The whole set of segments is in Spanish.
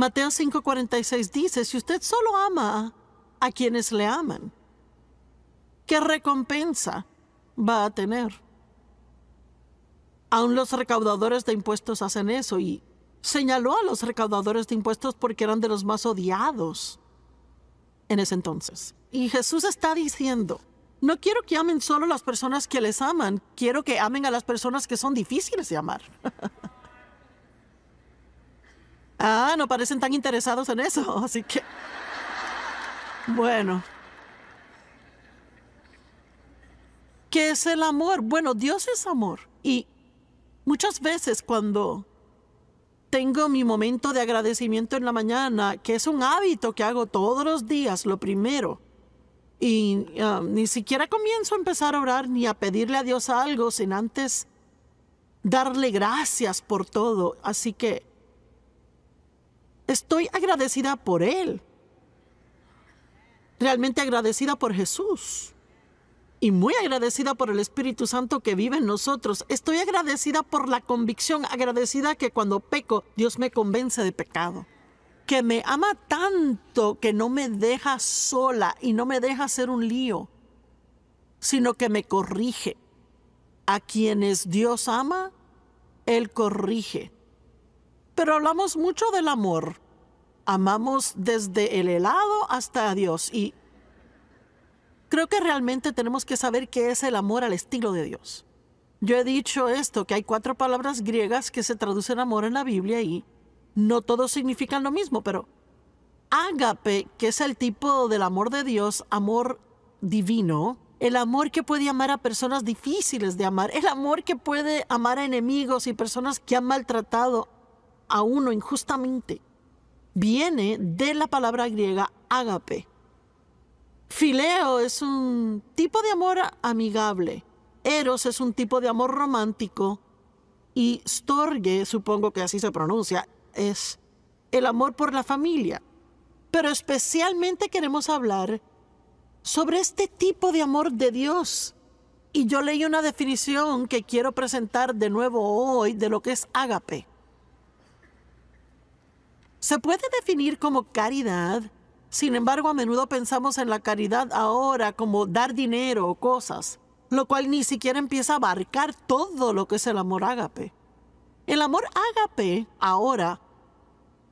Mateo 5:46 dice, si usted solo ama a quienes le aman, ¿qué recompensa va a tener? Aún los recaudadores de impuestos hacen eso y señaló a los recaudadores de impuestos porque eran de los más odiados en ese entonces. Y Jesús está diciendo, no quiero que amen solo las personas que les aman, quiero que amen a las personas que son difíciles de amar. Ah, no parecen tan interesados en eso, así que... Bueno. ¿Qué es el amor? Bueno, Dios es amor. Y muchas veces cuando tengo mi momento de agradecimiento en la mañana, que es un hábito que hago todos los días, lo primero, y ah, ni siquiera comienzo a empezar a orar ni a pedirle a Dios algo sin antes darle gracias por todo. Así que Estoy agradecida por Él. Realmente agradecida por Jesús. Y muy agradecida por el Espíritu Santo que vive en nosotros. Estoy agradecida por la convicción, agradecida que cuando peco Dios me convence de pecado. Que me ama tanto que no me deja sola y no me deja hacer un lío, sino que me corrige. A quienes Dios ama, Él corrige pero hablamos mucho del amor. Amamos desde el helado hasta Dios y creo que realmente tenemos que saber qué es el amor al estilo de Dios. Yo he dicho esto, que hay cuatro palabras griegas que se traducen amor en la Biblia y no todos significan lo mismo, pero ágape, que es el tipo del amor de Dios, amor divino, el amor que puede amar a personas difíciles de amar, el amor que puede amar a enemigos y personas que han maltratado, a uno injustamente viene de la palabra griega ágape. Fileo es un tipo de amor amigable, eros es un tipo de amor romántico y storge, supongo que así se pronuncia, es el amor por la familia. Pero especialmente queremos hablar sobre este tipo de amor de Dios. Y yo leí una definición que quiero presentar de nuevo hoy de lo que es ágape se puede definir como caridad. Sin embargo, a menudo pensamos en la caridad ahora como dar dinero o cosas, lo cual ni siquiera empieza a abarcar todo lo que es el amor ágape. El amor ágape ahora,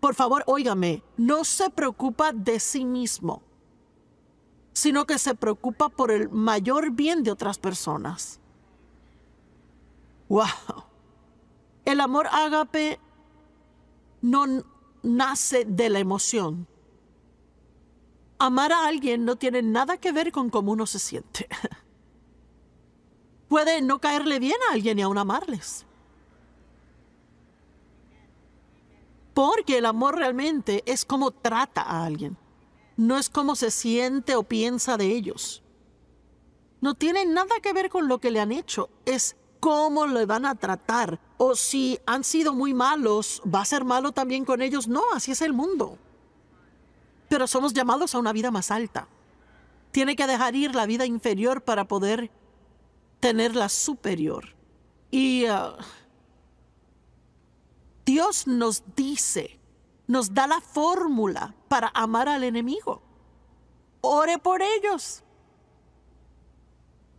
por favor, óigame, no se preocupa de sí mismo, sino que se preocupa por el mayor bien de otras personas. ¡Wow! El amor ágape no nace de la emoción. Amar a alguien no tiene nada que ver con cómo uno se siente. Puede no caerle bien a alguien y aún amarles. Porque el amor realmente es cómo trata a alguien. No es cómo se siente o piensa de ellos. No tiene nada que ver con lo que le han hecho. Es cómo le van a tratar. O si han sido muy malos, va a ser malo también con ellos. No, así es el mundo. Pero somos llamados a una vida más alta. Tiene que dejar ir la vida inferior para poder tener la superior. Y uh, Dios nos dice, nos da la fórmula para amar al enemigo. Ore por ellos.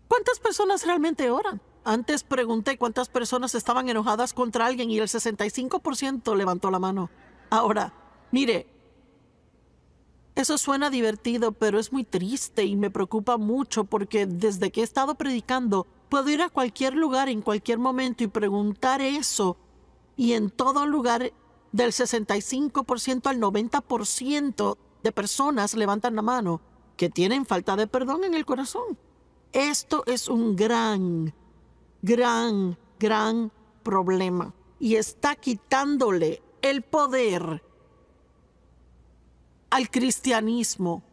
¿Cuántas personas realmente oran? Antes pregunté cuántas personas estaban enojadas contra alguien y el 65% levantó la mano. Ahora, mire, eso suena divertido, pero es muy triste y me preocupa mucho porque desde que he estado predicando, puedo ir a cualquier lugar en cualquier momento y preguntar eso. Y en todo lugar, del 65% al 90% de personas levantan la mano que tienen falta de perdón en el corazón. Esto es un gran gran, gran problema y está quitándole el poder al cristianismo.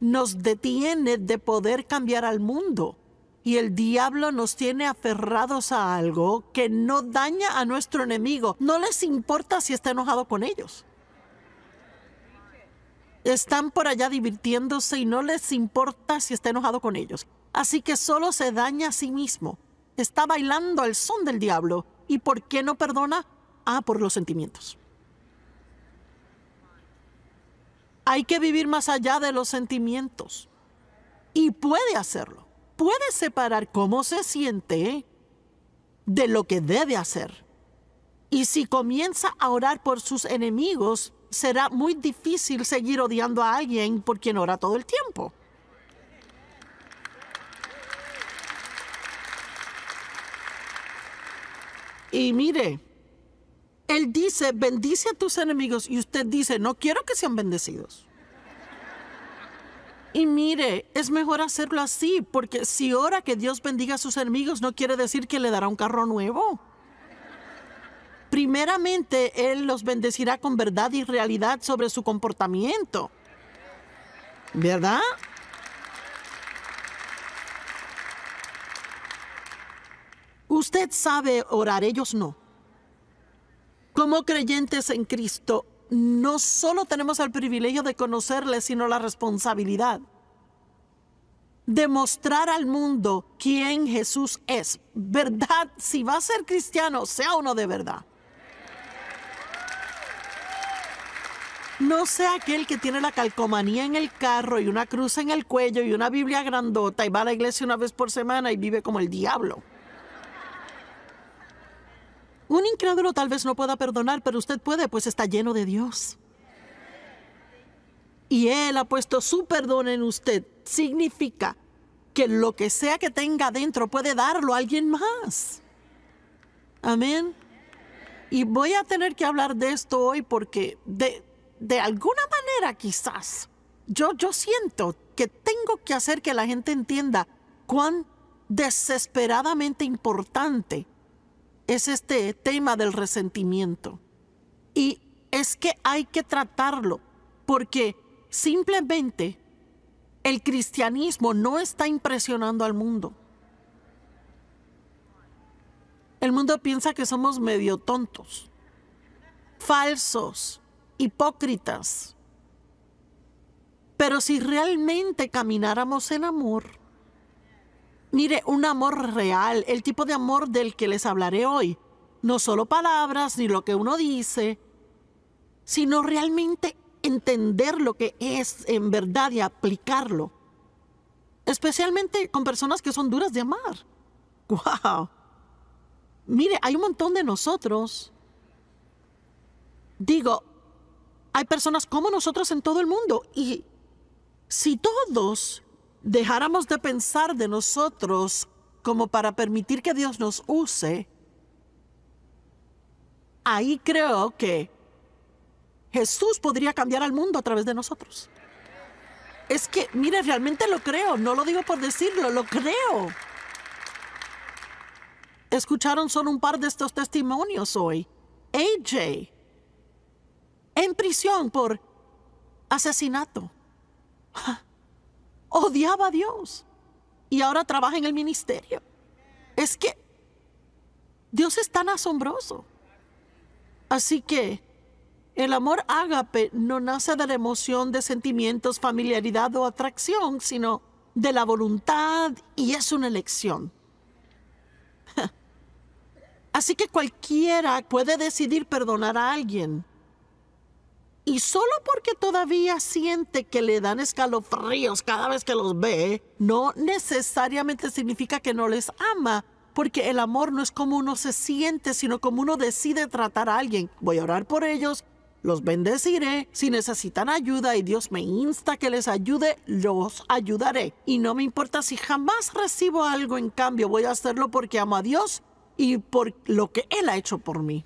Nos detiene de poder cambiar al mundo y el diablo nos tiene aferrados a algo que no daña a nuestro enemigo. No les importa si está enojado con ellos. Están por allá divirtiéndose y no les importa si está enojado con ellos. Así que solo se daña a sí mismo está bailando al son del diablo. ¿Y por qué no perdona? Ah, por los sentimientos. Hay que vivir más allá de los sentimientos. Y puede hacerlo. Puede separar cómo se siente de lo que debe hacer. Y si comienza a orar por sus enemigos, será muy difícil seguir odiando a alguien por quien ora todo el tiempo. Y mire, él dice, bendice a tus enemigos y usted dice, no quiero que sean bendecidos. Y mire, es mejor hacerlo así, porque si ora que Dios bendiga a sus enemigos, no quiere decir que le dará un carro nuevo. Primeramente, Él los bendecirá con verdad y realidad sobre su comportamiento. ¿Verdad? Usted sabe orar, ellos no. Como creyentes en Cristo, no solo tenemos el privilegio de conocerle, sino la responsabilidad de mostrar al mundo quién Jesús es. ¿Verdad? Si va a ser cristiano, sea uno de verdad. No sea aquel que tiene la calcomanía en el carro y una cruz en el cuello y una Biblia grandota y va a la iglesia una vez por semana y vive como el diablo. Un incrédulo tal vez no pueda perdonar, pero usted puede, pues está lleno de Dios. Y Él ha puesto su perdón en usted. Significa que lo que sea que tenga dentro puede darlo a alguien más. Amén. Y voy a tener que hablar de esto hoy porque de, de alguna manera quizás yo, yo siento que tengo que hacer que la gente entienda cuán desesperadamente importante es este tema del resentimiento. Y es que hay que tratarlo, porque simplemente el cristianismo no está impresionando al mundo. El mundo piensa que somos medio tontos, falsos, hipócritas. Pero si realmente camináramos en amor, Mire, un amor real, el tipo de amor del que les hablaré hoy. No solo palabras ni lo que uno dice, sino realmente entender lo que es en verdad y aplicarlo. Especialmente con personas que son duras de amar. ¡Wow! Mire, hay un montón de nosotros. Digo, hay personas como nosotros en todo el mundo y si todos dejáramos de pensar de nosotros como para permitir que Dios nos use, ahí creo que Jesús podría cambiar al mundo a través de nosotros. Es que, mire, realmente lo creo, no lo digo por decirlo, lo creo. Escucharon solo un par de estos testimonios hoy. AJ, en prisión por asesinato odiaba a Dios y ahora trabaja en el ministerio. Es que Dios es tan asombroso. Así que el amor ágape no nace de la emoción de sentimientos, familiaridad o atracción, sino de la voluntad y es una elección. Así que cualquiera puede decidir perdonar a alguien y solo porque todavía siente que le dan escalofríos cada vez que los ve, no necesariamente significa que no les ama, porque el amor no es como uno se siente, sino como uno decide tratar a alguien. Voy a orar por ellos, los bendeciré, si necesitan ayuda y Dios me insta que les ayude, los ayudaré. Y no me importa si jamás recibo algo en cambio, voy a hacerlo porque amo a Dios y por lo que Él ha hecho por mí.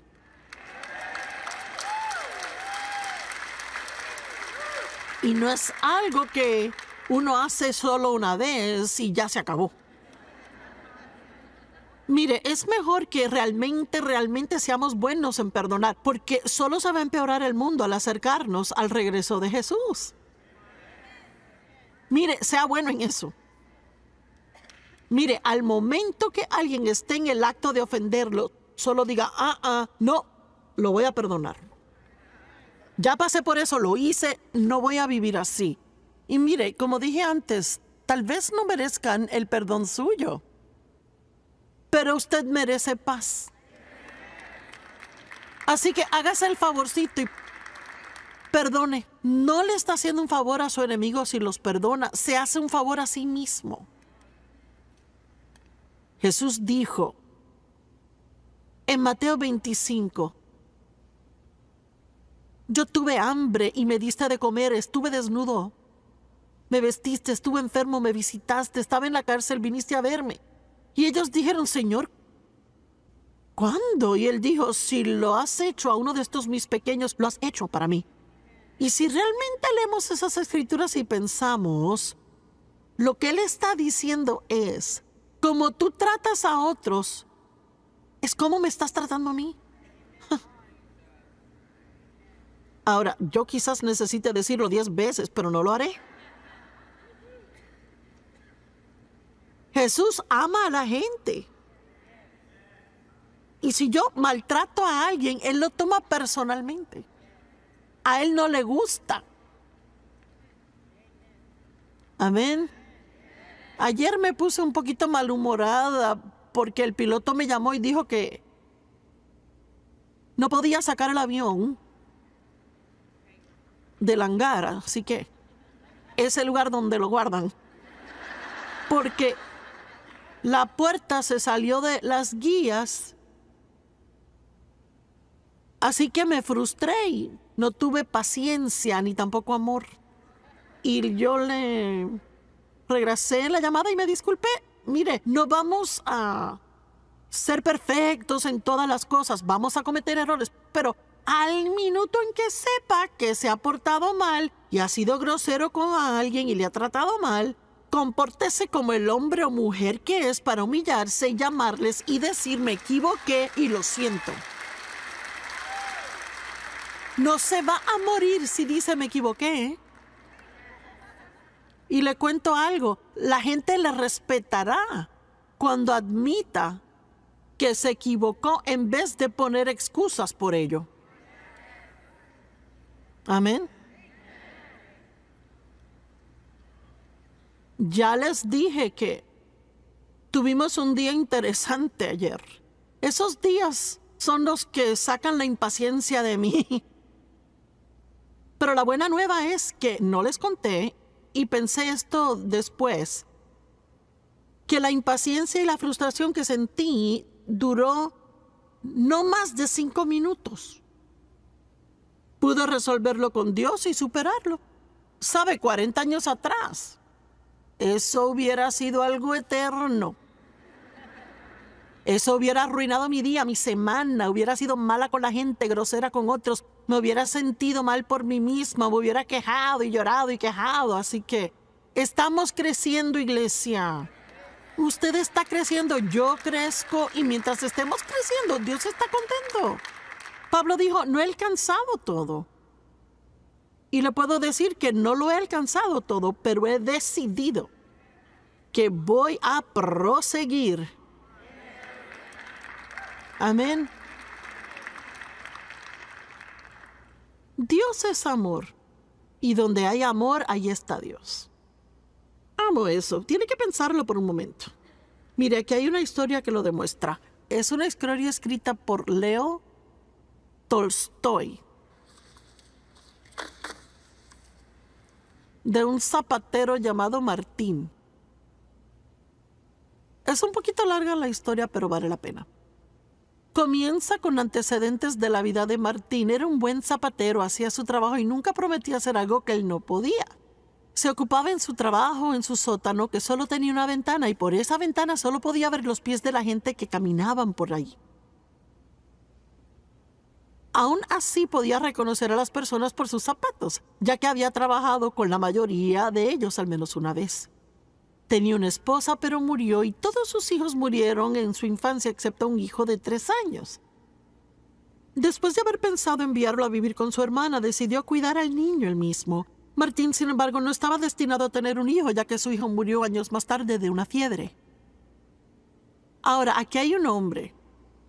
Y no es algo que uno hace solo una vez y ya se acabó. Mire, es mejor que realmente, realmente seamos buenos en perdonar, porque solo se va a empeorar el mundo al acercarnos al regreso de Jesús. Mire, sea bueno en eso. Mire, al momento que alguien esté en el acto de ofenderlo, solo diga, ah, ah, no, lo voy a perdonar. Ya pasé por eso, lo hice, no voy a vivir así. Y mire, como dije antes, tal vez no merezcan el perdón suyo, pero usted merece paz. Así que hágase el favorcito y perdone. No le está haciendo un favor a su enemigo si los perdona, se hace un favor a sí mismo. Jesús dijo en Mateo 25, yo tuve hambre y me diste de comer, estuve desnudo. Me vestiste, estuve enfermo, me visitaste, estaba en la cárcel, viniste a verme. Y ellos dijeron, Señor, ¿cuándo? Y él dijo, si lo has hecho a uno de estos mis pequeños, lo has hecho para mí. Y si realmente leemos esas escrituras y pensamos, lo que él está diciendo es, como tú tratas a otros, es como me estás tratando a mí. Ahora, yo quizás necesite decirlo diez veces, pero no lo haré. Jesús ama a la gente. Y si yo maltrato a alguien, Él lo toma personalmente. A Él no le gusta. Amén. Ayer me puse un poquito malhumorada porque el piloto me llamó y dijo que no podía sacar el avión de Langara, así que es el lugar donde lo guardan. Porque la puerta se salió de las guías, así que me frustré y no tuve paciencia ni tampoco amor. Y yo le regresé la llamada y me disculpé. Mire, no vamos a ser perfectos en todas las cosas, vamos a cometer errores, pero al minuto en que sepa que se ha portado mal y ha sido grosero con alguien y le ha tratado mal, compórtese como el hombre o mujer que es para humillarse y llamarles y decir me equivoqué y lo siento. No se va a morir si dice me equivoqué. ¿eh? Y le cuento algo, la gente le respetará cuando admita que se equivocó en vez de poner excusas por ello. Amén. Ya les dije que tuvimos un día interesante ayer. Esos días son los que sacan la impaciencia de mí. Pero la buena nueva es que no les conté y pensé esto después, que la impaciencia y la frustración que sentí duró no más de cinco minutos. Pude resolverlo con Dios y superarlo. Sabe, 40 años atrás. Eso hubiera sido algo eterno. Eso hubiera arruinado mi día, mi semana, hubiera sido mala con la gente, grosera con otros, me hubiera sentido mal por mí misma, me hubiera quejado y llorado y quejado. Así que estamos creciendo, iglesia. Usted está creciendo, yo crezco y mientras estemos creciendo, Dios está contento. Pablo dijo, no he alcanzado todo. Y le puedo decir que no lo he alcanzado todo, pero he decidido que voy a proseguir. Amén. Dios es amor. Y donde hay amor, ahí está Dios. Amo eso. Tiene que pensarlo por un momento. Mire, aquí hay una historia que lo demuestra. Es una historia escrita por Leo Tolstoy, de un zapatero llamado Martín. Es un poquito larga la historia, pero vale la pena. Comienza con antecedentes de la vida de Martín. Era un buen zapatero, hacía su trabajo y nunca prometía hacer algo que él no podía. Se ocupaba en su trabajo, en su sótano, que solo tenía una ventana y por esa ventana solo podía ver los pies de la gente que caminaban por ahí. Aún así podía reconocer a las personas por sus zapatos, ya que había trabajado con la mayoría de ellos al menos una vez. Tenía una esposa, pero murió y todos sus hijos murieron en su infancia, excepto un hijo de tres años. Después de haber pensado enviarlo a vivir con su hermana, decidió cuidar al niño él mismo. Martín, sin embargo, no estaba destinado a tener un hijo, ya que su hijo murió años más tarde de una fiebre. Ahora, aquí hay un hombre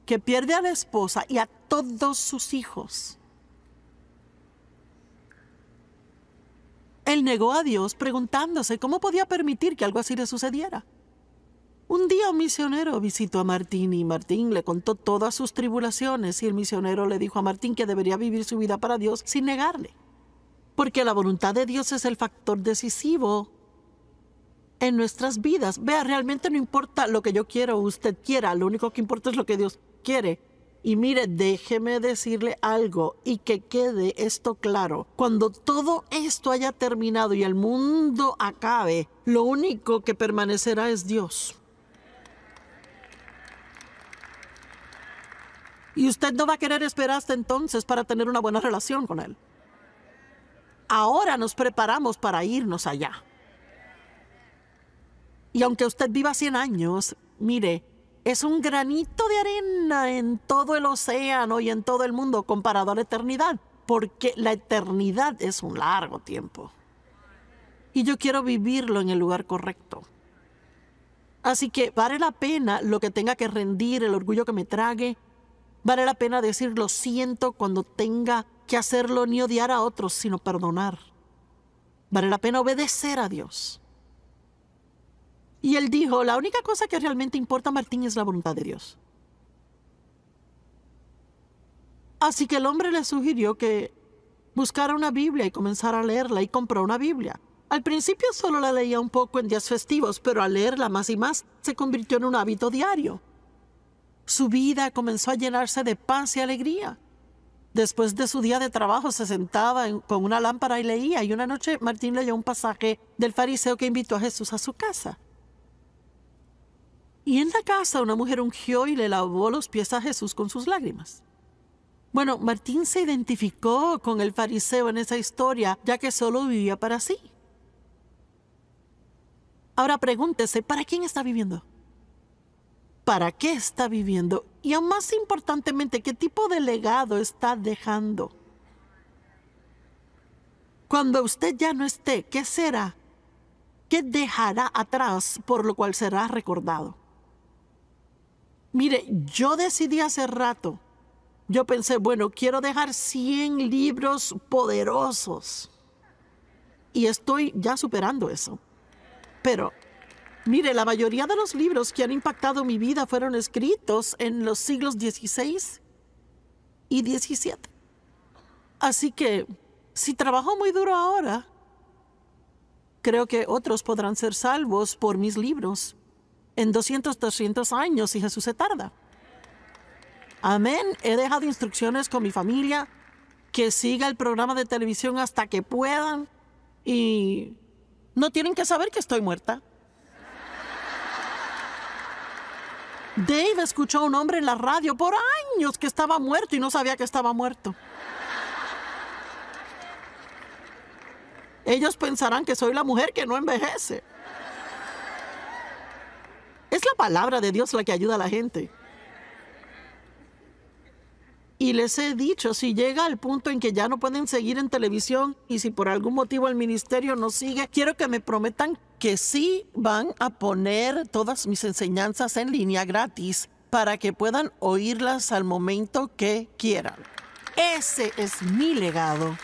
que pierde a la esposa y a todos sus hijos. Él negó a Dios preguntándose cómo podía permitir que algo así le sucediera. Un día un misionero visitó a Martín y Martín le contó todas sus tribulaciones y el misionero le dijo a Martín que debería vivir su vida para Dios sin negarle, porque la voluntad de Dios es el factor decisivo en nuestras vidas. Vea, realmente no importa lo que yo quiero o usted quiera, lo único que importa es lo que Dios quiere. Y mire, déjeme decirle algo y que quede esto claro. Cuando todo esto haya terminado y el mundo acabe, lo único que permanecerá es Dios. Y usted no va a querer esperar hasta entonces para tener una buena relación con Él. Ahora nos preparamos para irnos allá. Y aunque usted viva 100 años, mire, es un granito de arena en todo el océano y en todo el mundo comparado a la eternidad, porque la eternidad es un largo tiempo. Y yo quiero vivirlo en el lugar correcto. Así que vale la pena lo que tenga que rendir, el orgullo que me trague. Vale la pena decir lo siento cuando tenga que hacerlo ni odiar a otros, sino perdonar. Vale la pena obedecer a Dios. Y él dijo, la única cosa que realmente importa Martín es la voluntad de Dios. Así que el hombre le sugirió que buscara una Biblia y comenzara a leerla y compró una Biblia. Al principio solo la leía un poco en días festivos, pero al leerla más y más se convirtió en un hábito diario. Su vida comenzó a llenarse de paz y alegría. Después de su día de trabajo se sentaba con una lámpara y leía, y una noche Martín leyó un pasaje del fariseo que invitó a Jesús a su casa. Y en la casa una mujer ungió y le lavó los pies a Jesús con sus lágrimas. Bueno, Martín se identificó con el fariseo en esa historia, ya que solo vivía para sí. Ahora pregúntese, ¿para quién está viviendo? ¿Para qué está viviendo? Y aún más importantemente, ¿qué tipo de legado está dejando? Cuando usted ya no esté, ¿qué será? ¿Qué dejará atrás por lo cual será recordado? Mire, yo decidí hace rato, yo pensé, bueno, quiero dejar 100 libros poderosos. Y estoy ya superando eso. Pero, mire, la mayoría de los libros que han impactado mi vida fueron escritos en los siglos XVI y XVII. Así que, si trabajo muy duro ahora, creo que otros podrán ser salvos por mis libros en 200, 300 años si Jesús se tarda. Amén. He dejado instrucciones con mi familia que siga el programa de televisión hasta que puedan y no tienen que saber que estoy muerta. Dave escuchó a un hombre en la radio por años que estaba muerto y no sabía que estaba muerto. Ellos pensarán que soy la mujer que no envejece. Es la palabra de Dios la que ayuda a la gente. Y les he dicho, si llega al punto en que ya no pueden seguir en televisión y si por algún motivo el ministerio no sigue, quiero que me prometan que sí van a poner todas mis enseñanzas en línea gratis para que puedan oírlas al momento que quieran. Ese es mi legado.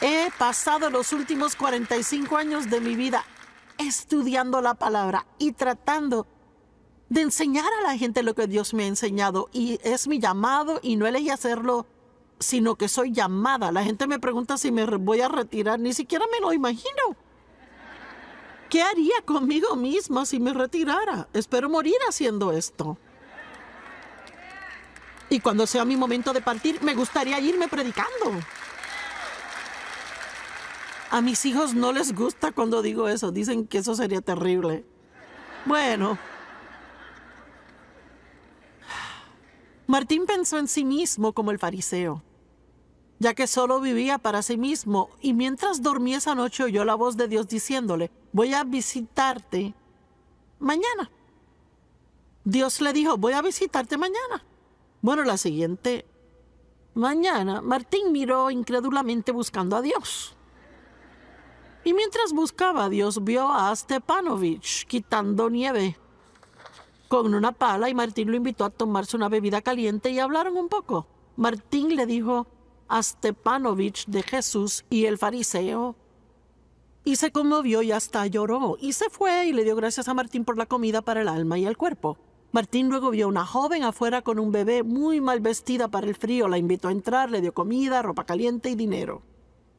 He pasado los últimos 45 años de mi vida estudiando la palabra y tratando de enseñar a la gente lo que Dios me ha enseñado. Y es mi llamado y no elegí hacerlo, sino que soy llamada. La gente me pregunta si me voy a retirar, ni siquiera me lo imagino. ¿Qué haría conmigo misma si me retirara? Espero morir haciendo esto. Y cuando sea mi momento de partir, me gustaría irme predicando. A mis hijos no les gusta cuando digo eso. Dicen que eso sería terrible. Bueno. Martín pensó en sí mismo como el fariseo, ya que solo vivía para sí mismo, y mientras dormía esa noche oyó la voz de Dios diciéndole, voy a visitarte mañana. Dios le dijo, voy a visitarte mañana. Bueno, la siguiente mañana, Martín miró incrédulamente buscando a Dios. Y mientras buscaba, Dios vio a Stepanovich quitando nieve con una pala y Martín lo invitó a tomarse una bebida caliente y hablaron un poco. Martín le dijo a Stepanovich de Jesús y el fariseo y se conmovió y hasta lloró y se fue y le dio gracias a Martín por la comida para el alma y el cuerpo. Martín luego vio a una joven afuera con un bebé muy mal vestida para el frío, la invitó a entrar, le dio comida, ropa caliente y dinero.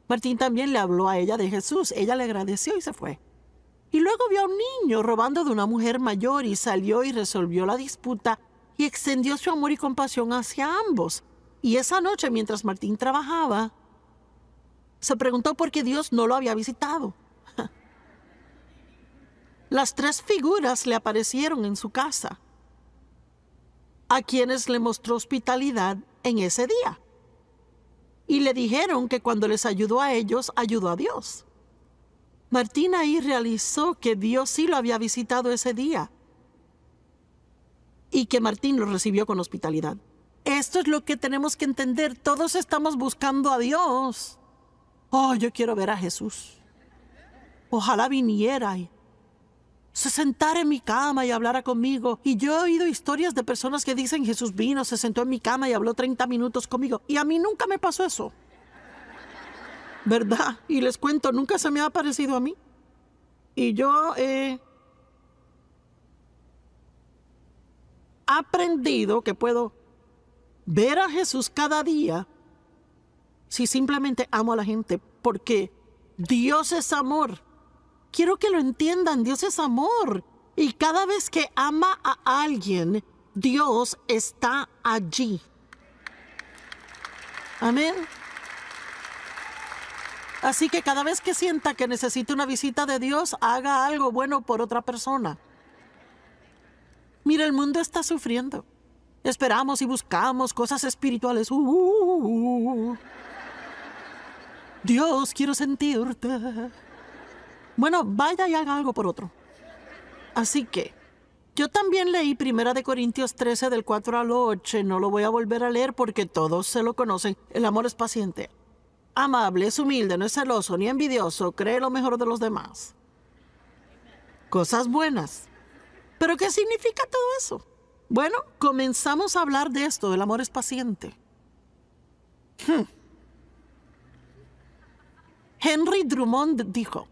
Martín también le habló a ella de Jesús. Ella le agradeció y se fue. Y luego vio a un niño robando de una mujer mayor y salió y resolvió la disputa y extendió su amor y compasión hacia ambos. Y esa noche, mientras Martín trabajaba, se preguntó por qué Dios no lo había visitado. Las tres figuras le aparecieron en su casa, a quienes le mostró hospitalidad en ese día y le dijeron que cuando les ayudó a ellos, ayudó a Dios. Martín ahí realizó que Dios sí lo había visitado ese día y que Martín lo recibió con hospitalidad. Esto es lo que tenemos que entender. Todos estamos buscando a Dios. Oh, yo quiero ver a Jesús. Ojalá viniera y se sentara en mi cama y hablara conmigo. Y yo he oído historias de personas que dicen Jesús vino, se sentó en mi cama y habló 30 minutos conmigo. Y a mí nunca me pasó eso. ¿Verdad? Y les cuento, nunca se me ha parecido a mí. Y yo he aprendido que puedo ver a Jesús cada día si simplemente amo a la gente, porque Dios es amor Quiero que lo entiendan, Dios es amor. Y cada vez que ama a alguien, Dios está allí. Amén. Así que cada vez que sienta que necesita una visita de Dios, haga algo bueno por otra persona. Mira, el mundo está sufriendo. Esperamos y buscamos cosas espirituales. Uh, uh, uh, Dios, quiero sentirte. Bueno, vaya y haga algo por otro. Así que, yo también leí Primera de Corintios 13 del 4 al 8, no lo voy a volver a leer porque todos se lo conocen. El amor es paciente, amable, es humilde, no es celoso ni envidioso, cree lo mejor de los demás. Cosas buenas. ¿Pero qué significa todo eso? Bueno, comenzamos a hablar de esto, El amor es paciente. Hmm. Henry Drummond dijo,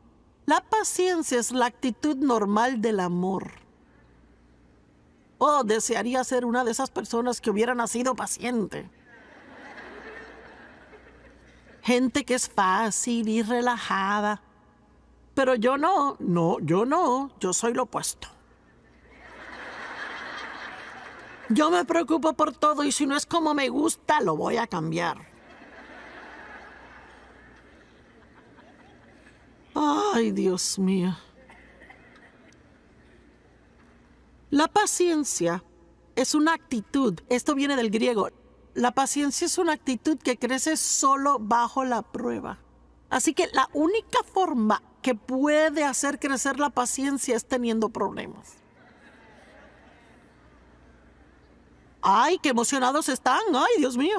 la paciencia es la actitud normal del amor. Oh, desearía ser una de esas personas que hubiera nacido paciente. Gente que es fácil y relajada. Pero yo no, no, yo no, yo soy lo opuesto. Yo me preocupo por todo y si no es como me gusta, lo voy a cambiar. Ay, Dios mío. La paciencia es una actitud. Esto viene del griego. La paciencia es una actitud que crece solo bajo la prueba. Así que la única forma que puede hacer crecer la paciencia es teniendo problemas. ¡Ay, qué emocionados están! ¡Ay, Dios mío!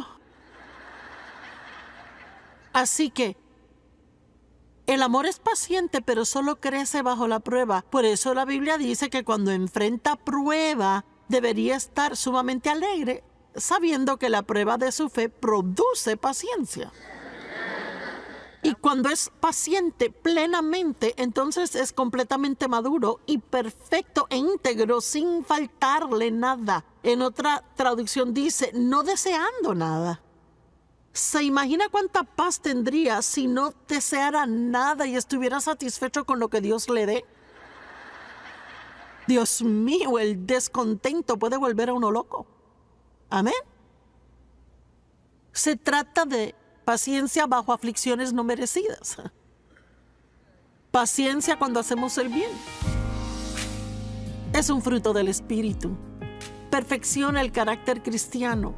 Así que el amor es paciente, pero solo crece bajo la prueba. Por eso la Biblia dice que cuando enfrenta prueba, debería estar sumamente alegre, sabiendo que la prueba de su fe produce paciencia. Y cuando es paciente plenamente, entonces es completamente maduro y perfecto e íntegro sin faltarle nada. En otra traducción dice, no deseando nada. ¿Se imagina cuánta paz tendría si no deseara nada y estuviera satisfecho con lo que Dios le dé? Dios mío, el descontento puede volver a uno loco. Amén. Se trata de paciencia bajo aflicciones no merecidas. Paciencia cuando hacemos el bien. Es un fruto del Espíritu. Perfecciona el carácter cristiano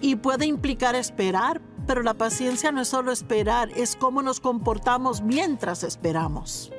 y puede implicar esperar, pero la paciencia no es solo esperar, es cómo nos comportamos mientras esperamos.